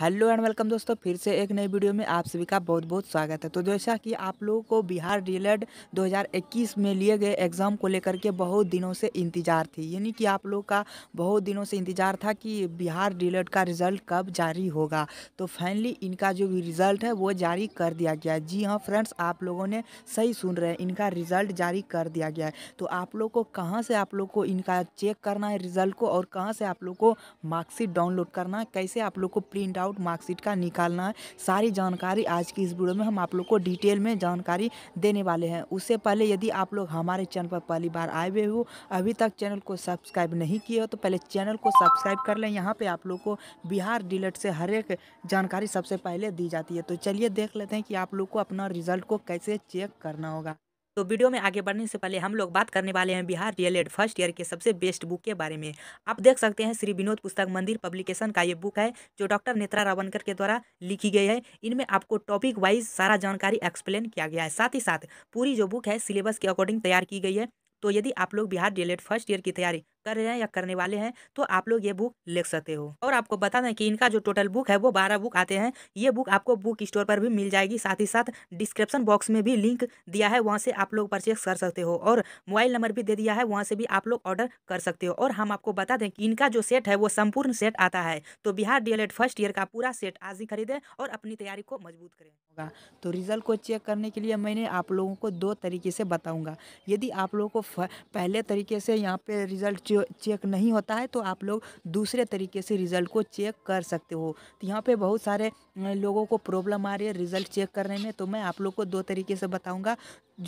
hello and welcome दोस्तों फिर से एक नई वीडियो में आप सभी का बहुत बहुत स्वागत है तो जैसा कि आप लोगों को बिहार डीलेड 2021 में लिए गए एग्ज़ाम को लेकर के बहुत दिनों से इंतज़ार थी यानी कि आप लोग का बहुत दिनों से इंतज़ार था कि बिहार डीलेड का रिज़ल्ट कब जारी होगा तो फाइनली इनका जो भी रिज़ल्ट है वो जारी कर दिया गया जी हाँ फ्रेंड्स आप लोगों ने सही सुन रहे हैं इनका रिज़ल्ट जारी कर दिया गया है तो आप लोग को कहाँ से आप लोग को इनका चेक करना है रिज़ल्ट को और कहाँ से आप लोग को मार्क्सिट डाउनलोड करना है कैसे आप लोग को प्रिंट आउट आउट मार्कशीट का निकालना है सारी जानकारी आज की इस वीडियो में हम आप लोग को डिटेल में जानकारी देने वाले हैं उससे पहले यदि आप लोग हमारे चैनल पर पहली बार आए हुए हो अभी तक चैनल को सब्सक्राइब नहीं किए हो तो पहले चैनल को सब्सक्राइब कर लें यहाँ पर आप लोग को बिहार डिलट से हर एक जानकारी सबसे पहले दी जाती है तो चलिए देख लेते हैं कि आप लोग को अपना रिजल्ट को कैसे चेक करना होगा तो वीडियो में आगे बढ़ने से पहले हम लोग बात करने वाले हैं बिहार रियल एड फर्स्ट ईयर के सबसे बेस्ट बुक के बारे में आप देख सकते हैं श्री विनोद पुस्तक मंदिर पब्लिकेशन का ये बुक है जो डॉक्टर नेत्रा रावणकर के द्वारा लिखी गई है इनमें आपको टॉपिक वाइज सारा जानकारी एक्सप्लेन किया गया है साथ ही साथ पूरी जो बुक है सिलेबस के अकॉर्डिंग तैयार की गई है तो यदि आप लोग बिहार रिलेट फर्स्ट ईयर की तैयारी कर रहे हैं या करने वाले हैं तो आप लोग ये बुक ले सकते हो और आपको बता दें कि इनका जो टोटल बुक है वो बारह बुक आते हैं ये बुक आपको बुक स्टोर पर भी मिल जाएगी साथ ही साथ डिस्क्रिप्शन बॉक्स में भी लिंक दिया है वहाँ से आप लोग परचेस कर सकते हो और मोबाइल नंबर भी दे दिया है वहाँ से भी आप लोग ऑर्डर कर सकते हो और हम आपको बता दें कि इनका जो सेट है वो संपूर्ण सेट आता है तो बिहार डीएलएड फर्स्ट ईयर का पूरा सेट आज ही खरीदे और अपनी तैयारी को मजबूत करें तो रिजल्ट को चेक करने के लिए मैंने आप लोगों को दो तरीके से बताऊंगा यदि आप लोगों को पहले तरीके से यहाँ पे रिजल्ट वीडियो चेक नहीं होता है तो आप लोग दूसरे तरीके से रिज़ल्ट को चेक कर सकते हो तो यहाँ पे बहुत सारे लोगों को प्रॉब्लम आ रही है रिज़ल्ट चेक करने में तो मैं आप लोग को दो तरीके से बताऊँगा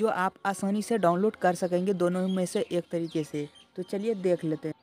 जो आप आसानी से डाउनलोड कर सकेंगे दोनों में से एक तरीके से तो चलिए देख लेते हैं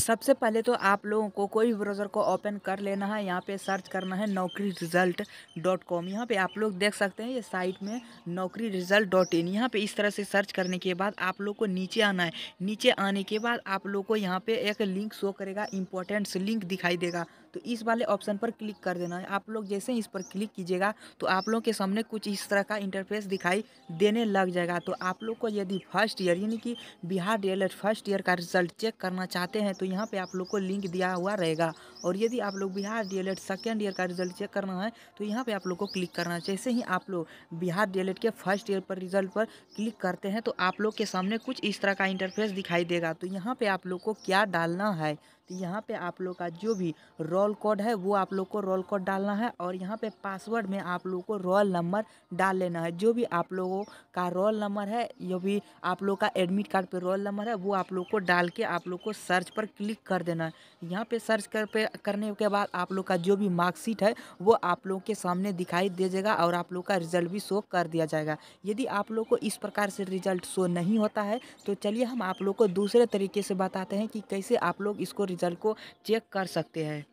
सबसे पहले तो आप लोगों को कोई भी ब्राउज़र को ओपन कर लेना है यहाँ पे सर्च करना है नौकरी रिज़ल्ट डॉट कॉम यहाँ पर आप लोग देख सकते हैं ये साइट में नौकरी रिज़ल्ट डॉट इन यहाँ पर इस तरह से सर्च करने के बाद आप लोग को नीचे आना है नीचे आने के बाद आप लोग को यहाँ पे एक लिंक शो करेगा इंपॉर्टेंट लिंक दिखाई देगा तो इस वाले ऑप्शन पर क्लिक कर देना है आप लोग जैसे ही इस पर क्लिक कीजिएगा तो आप लोग के सामने कुछ इस तरह का इंटरफेस दिखाई देने लग जाएगा तो आप लोग को यदि फर्स्ट ईयर यानी कि बिहार डी फर्स्ट ईयर का रिजल्ट चेक करना चाहते हैं तो यहाँ पर आप लोग को लिंक दिया हुआ रहेगा और यदि आप लोग Bihar D L second year का रिजल्ट चेक करना है तो यहाँ पर आप लोग को क्लिक करना है जैसे ही आप लोग बिहार डी के फर्स्ट ईयर पर रिजल्ट पर क्लिक करते हैं तो आप लोग के सामने कुछ इस तरह का इंटरफेस दिखाई देगा तो यहाँ पर आप लोग को क्या डालना है तो यहाँ पर आप लोग का जो भी रोल कोड है वो आप लोग को रोल कोड डालना है और यहाँ पर पासवर्ड में आप लोग को रोल नंबर डाल लेना है जो भी आप लोगों का रोल नंबर है जो भी आप लोग का एडमिट कार्ड पर रोल नंबर है वो आप लोग को डाल के आप लोग को सर्च पर क्लिक कर देना है यहाँ पे सर्च कर पे करने के बाद आप लोग का जो भी मार्कशीट है वो आप लोगों के सामने दिखाई दे जाएगा और आप लोग का रिजल्ट भी शो कर दिया जाएगा यदि आप लोग को इस प्रकार से रिजल्ट शो नहीं होता है तो चलिए हम आप लोग को दूसरे तरीके से बताते हैं कि कैसे आप लोग इसको रिजल्ट को चेक कर सकते हैं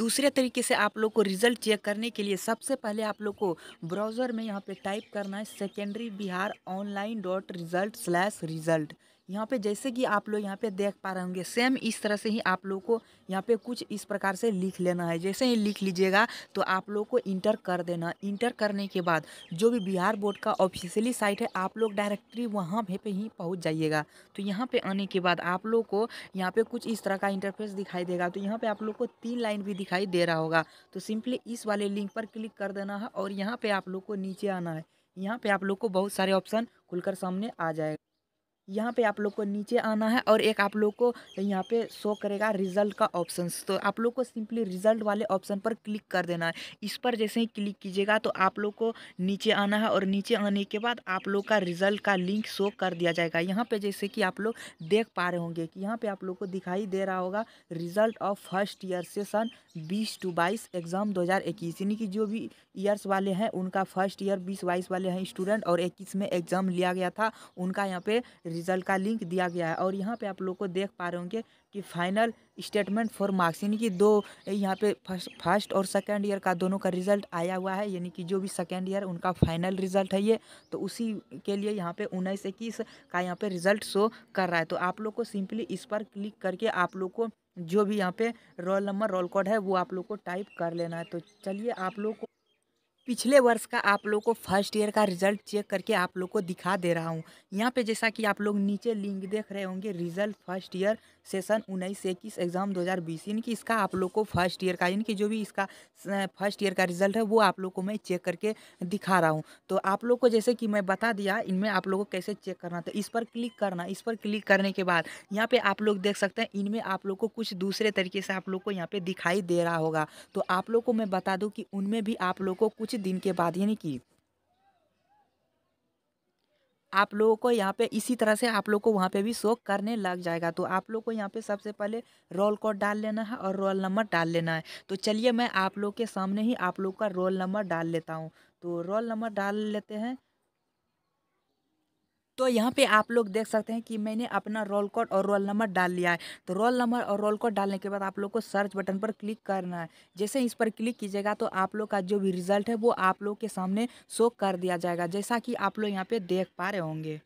दूसरे तरीके से आप लोग को रिजल्ट चेक करने के लिए सबसे पहले आप लोग को ब्राउज़र में यहाँ पे टाइप करना है secondary Bihar online dot result slash result यहाँ पे जैसे कि आप लोग यहाँ पे देख पा रहे होंगे सेम इस तरह से ही आप लोग को यहाँ पे कुछ इस प्रकार से लिख लेना है जैसे ही लिख लीजिएगा तो आप लोग को इंटर कर देना इंटर करने के बाद जो भी बिहार बोर्ड का ऑफिशियली साइट है आप लोग डायरेक्टली वहाँ पे ही पहुँच जाइएगा तो यहाँ पर आने के बाद आप लोग को यहाँ पर कुछ इस तरह का इंटरफेस दिखाई देगा तो यहाँ पर आप लोग को तीन लाइन भी दिखाई दे रहा होगा तो सिंपली इस वाले लिंक पर क्लिक कर देना है और यहाँ पर आप लोग को नीचे आना है यहाँ पे आप लोग को बहुत सारे ऑप्शन खुलकर सामने आ जाएगा यहाँ पे आप लोग को नीचे आना है और एक आप लोग को यहाँ पे शो करेगा रिजल्ट का ऑप्शन तो आप लोग को सिंपली रिजल्ट वाले ऑप्शन पर क्लिक कर देना है इस पर जैसे ही क्लिक कीजिएगा तो आप लोग को नीचे आना है और नीचे आने के बाद आप लोग का रिजल्ट का लिंक शो कर दिया जाएगा यहाँ पर जैसे कि आप लोग देख पा रहे होंगे कि यहाँ पर आप लोग को दिखाई दे रहा होगा result of first year session बीस टू बाईस एग्ज़ाम दो यानी कि जो भी ईयर्स वाले हैं उनका फर्स्ट ईयर बीस बाईस वाले हैं स्टूडेंट और इक्कीस में एग्ज़ाम लिया गया था उनका यहाँ पे रिजल्ट का लिंक दिया गया है और यहाँ पे आप लोग को देख पा रहे होंगे कि फाइनल स्टेटमेंट फॉर मार्क्स यानी कि दो यहाँ पे फर्स्ट फर्स्ट और सेकेंड ईयर का दोनों का रिजल्ट आया हुआ है यानी कि जो भी सेकेंड ईयर उनका फाइनल रिजल्ट है ये तो उसी के लिए यहाँ पे उन्नीस इक्कीस का यहाँ पे रिजल्ट शो कर रहा है तो आप लोग को सिंपली इस पर क्लिक करके आप लोग को जो भी यहाँ पे रोल नंबर रोल कोड है वो आप लोग को टाइप कर लेना है तो चलिए आप लोग को पिछले वर्ष का आप लोग को फर्स्ट ईयर का रिजल्ट चेक करके आप लोग को दिखा दे रहा हूँ यहाँ पे जैसा कि आप लोग नीचे लिंक देख रहे होंगे रिजल्ट फर्स्ट ईयर सेशन उन्नीस से इक्कीस एग्जाम 2020 बीस इनकी इसका आप लोग को फर्स्ट ईयर का इनकी जो भी इसका फर्स्ट ईयर का रिजल्ट है वो आप लोग को मैं चेक करके दिखा रहा हूँ तो आप लोग को जैसे कि मैं बता दिया इनमें आप लोग को कैसे चेक करना था इस पर क्लिक करना इस पर क्लिक करने के बाद यहाँ पर आप लोग देख सकते हैं इनमें आप लोग को कुछ दूसरे तरीके से आप लोग को यहाँ पर दिखाई दे रहा होगा तो आप लोग को मैं बता दूँ कि उनमें भी आप लोग को कुछ दिन के बाद यानी कि आप लोगों को यहाँ पे इसी तरह से आप लोग को वहाँ पे भी शो करने लग जाएगा तो आप लोग को यहाँ पे सबसे पहले रोल कोड डाल लेना है और रोल नंबर डाल लेना है तो चलिए मैं आप लोग के सामने ही आप लोग का रोल नंबर डाल लेता हूँ तो रोल नंबर डाल लेते हैं तो यहाँ पे आप लोग देख सकते हैं कि मैंने अपना रोल कोड और रोल नंबर डाल लिया है तो रोल नंबर और रोल कोड डालने के बाद आप लोग को सर्च बटन पर क्लिक करना है जैसे इस पर क्लिक कीजिएगा तो आप लोग का जो भी रिजल्ट है वो आप लोग के सामने शो कर दिया जाएगा जैसा कि आप लोग यहाँ पे देख पा रहे होंगे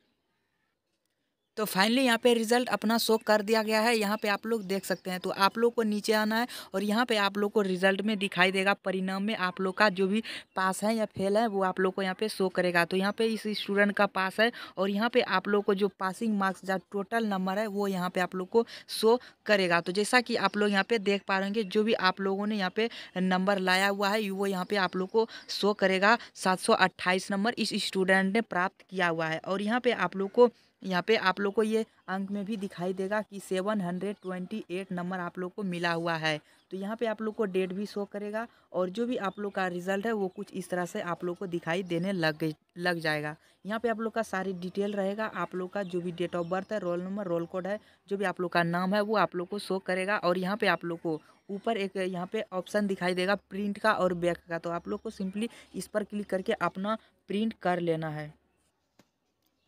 तो फाइनली यहाँ पे रिजल्ट अपना शो कर दिया गया है यहाँ पे आप लोग देख सकते हैं तो आप लोग को नीचे आना है और यहाँ पे आप लोग को रिजल्ट में दिखाई देगा परिणाम में आप लोग का जो भी पास है या फेल है वो आप लोग को यहाँ पे शो करेगा तो यहाँ पे इस स्टूडेंट का पास है और यहाँ पे आप लोग को जो पासिंग मार्क्स या टोटल नंबर है वो यहाँ पर आप लोग को शो करेगा तो जैसा कि आप लोग यहाँ पर देख पा रहे जो भी आप लोगों ने यहाँ पर नंबर लाया हुआ है वो यहाँ पर आप लोग को शो करेगा सात नंबर इस स्टूडेंट ने प्राप्त किया हुआ है और यहाँ पर आप लोग को यहाँ पे आप लोग को ये अंक में भी दिखाई देगा कि seven hundred twenty eight number आप लोग को मिला हुआ है तो यहाँ पे आप लोग को डेट भी शो करेगा और जो भी आप लोग का रिजल्ट है वो कुछ इस तरह से आप लोग को दिखाई देने लग लग जाएगा यहाँ पे आप लोग का सारी डिटेल रहेगा आप लोग का जो भी डेट ऑफ बर्थ है रोल नंबर रोल कोड है जो भी आप लोग का नाम है वो आप लोग को शो करेगा और यहाँ पर आप लोग को ऊपर एक यहाँ पे ऑप्शन दिखाई देगा प्रिंट का और बैक का तो आप लोग को सिंपली इस पर क्लिक करके अपना प्रिंट कर लेना है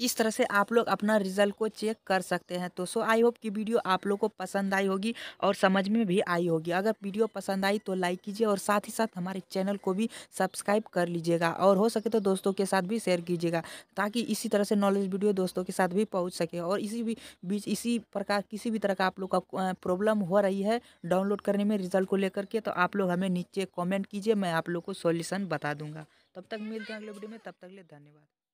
इस तरह से आप लोग अपना रिजल्ट को चेक कर सकते हैं तो सो आई होप कि वीडियो आप लोग को पसंद आई होगी और समझ में भी आई होगी अगर वीडियो पसंद आई तो लाइक कीजिए और साथ ही साथ हमारे चैनल को भी सब्सक्राइब कर लीजिएगा और हो सके तो दोस्तों के साथ भी शेयर कीजिएगा ताकि इसी तरह से नॉलेज वीडियो दोस्तों के साथ भी पहुँच सके और इसी भी बीच इसी प्रकार किसी भी तरह का आप लोग का प्रॉब्लम हो रही है डाउनलोड करने में रिजल्ट को लेकर के तो आप लोग हमें नीचे कॉमेंट कीजिए मैं आप लोग को सोल्यूशन बता दूंगा तब तक मिलते हैं अगले वीडियो में तब तक लिए धन्यवाद